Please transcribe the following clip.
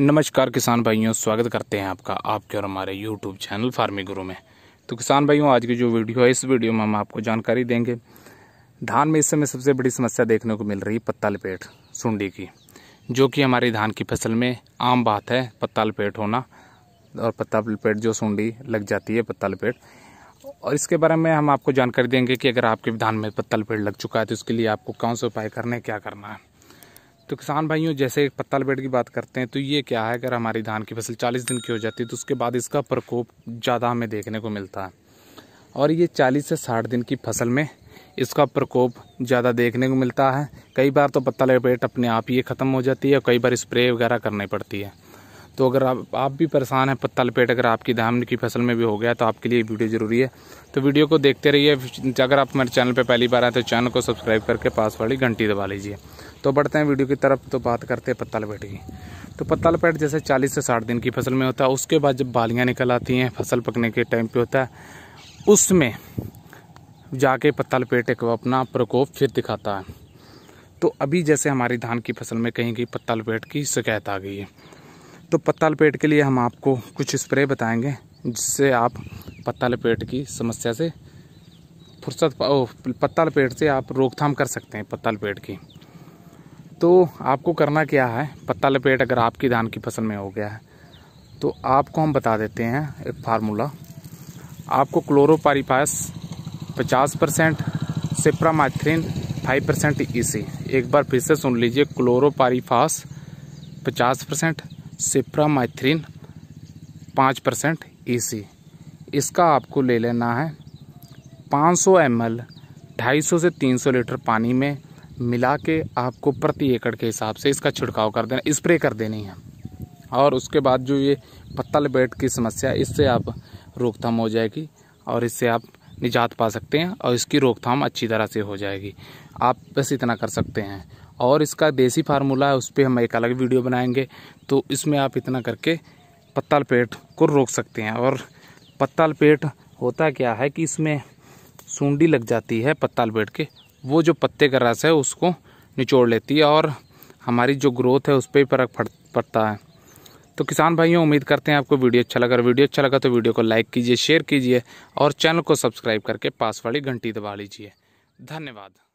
नमस्कार किसान भाइयों स्वागत करते हैं आपका आपके और हमारे यूट्यूब चैनल फार्मिंग गुरु में तो किसान भाइयों आज की जो वीडियो है इस वीडियो में हम आपको जानकारी देंगे धान में इस समय सबसे बड़ी समस्या देखने को मिल रही है पत्ता लपेट सुंडी की जो कि हमारी धान की फसल में आम बात है पत्ता लपेट होना और पत्ता लपेट जो सूंडी लग जाती है पत्ता लपेट और इसके बारे में हम आपको जानकारी देंगे कि अगर आपके धान में पत्ता लपेट लग चुका है तो इसके लिए आपको कौन से उपाय करने क्या करना है तो किसान भाइयों जैसे पत्ता लपेट की बात करते हैं तो ये क्या है अगर हमारी धान की फसल 40 दिन की हो जाती है तो उसके बाद इसका प्रकोप ज़्यादा हमें देखने को मिलता है और ये 40 से 60 दिन की फसल में इसका प्रकोप ज़्यादा देखने को मिलता है कई बार तो पत्ता लपेट अपने आप ही ख़त्म हो जाती है और कई बार स्प्रे वगैरह करनी पड़ती है तो अगर आप आप भी परेशान हैं पत्ता लपेट अगर आपकी धान की फसल में भी हो गया तो आपके लिए वीडियो ज़रूरी है तो वीडियो को देखते रहिए अगर आप हमारे चैनल पर पहली बार आए तो चैनल को सब्सक्राइब करके पास वाली घंटी दबा लीजिए तो बढ़ते हैं वीडियो की तरफ तो बात करते हैं पत्ता लपेट की तो पत्ता लपेट जैसे चालीस से साठ दिन की फसल में होता है उसके बाद जब बालियाँ निकल आती हैं फसल पकने के टाइम पर होता है उसमें जाके पत्ता लपेट एक अपना प्रकोप फिर दिखाता है तो अभी जैसे हमारी धान की फसल में कहीं कहीं पत्ता लपेट की शिकायत आ गई है तो पत्ता लपेट के लिए हम आपको कुछ स्प्रे बताएंगे जिससे आप पत्ता लपेट की समस्या से फुर्सत पत्ता लपेट से आप रोकथाम कर सकते हैं पत्ता लपेट की तो आपको करना क्या है पत्ता लपेट अगर आपकी धान की फसल में हो गया है तो आपको हम बता देते हैं एक फार्मूला आपको क्लोरोपारीपास पचास percent cypermethrin five percent E e एक बार फिर से सुन लीजिए क्लोरोपारीफास पचास परसेंट सिप्रामाइथ्रीन पाँच परसेंट ई e इसका आपको ले लेना है 500 सौ एम एल से 300 लीटर पानी में मिला के आपको प्रति एकड़ के हिसाब से इसका छिड़काव कर देना स्प्रे कर देनी है और उसके बाद जो ये पत्ता लपेट की समस्या इससे आप रोकथाम हो जाएगी और इससे आप निजात पा सकते हैं और इसकी रोकथाम अच्छी तरह से हो जाएगी आप बस इतना कर सकते हैं और इसका देसी फार्मूला है उस पर हम एक अलग वीडियो बनाएंगे तो इसमें आप इतना करके पत्ता लपेट को रोक सकते हैं और पत्ता लपेट होता क्या है कि इसमें सूंडी लग जाती है पत्ता लपेट के वो जो पत्ते का रस है उसको निचोड़ लेती है और हमारी जो ग्रोथ है उस पर फर्क पड़ता है तो किसान भाइयों उम्मीद करते हैं आपको वीडियो अच्छा लगा वीडियो अच्छा लगा तो वीडियो को लाइक कीजिए शेयर कीजिए और चैनल को सब्सक्राइब करके पास वाली घंटी दबा लीजिए धन्यवाद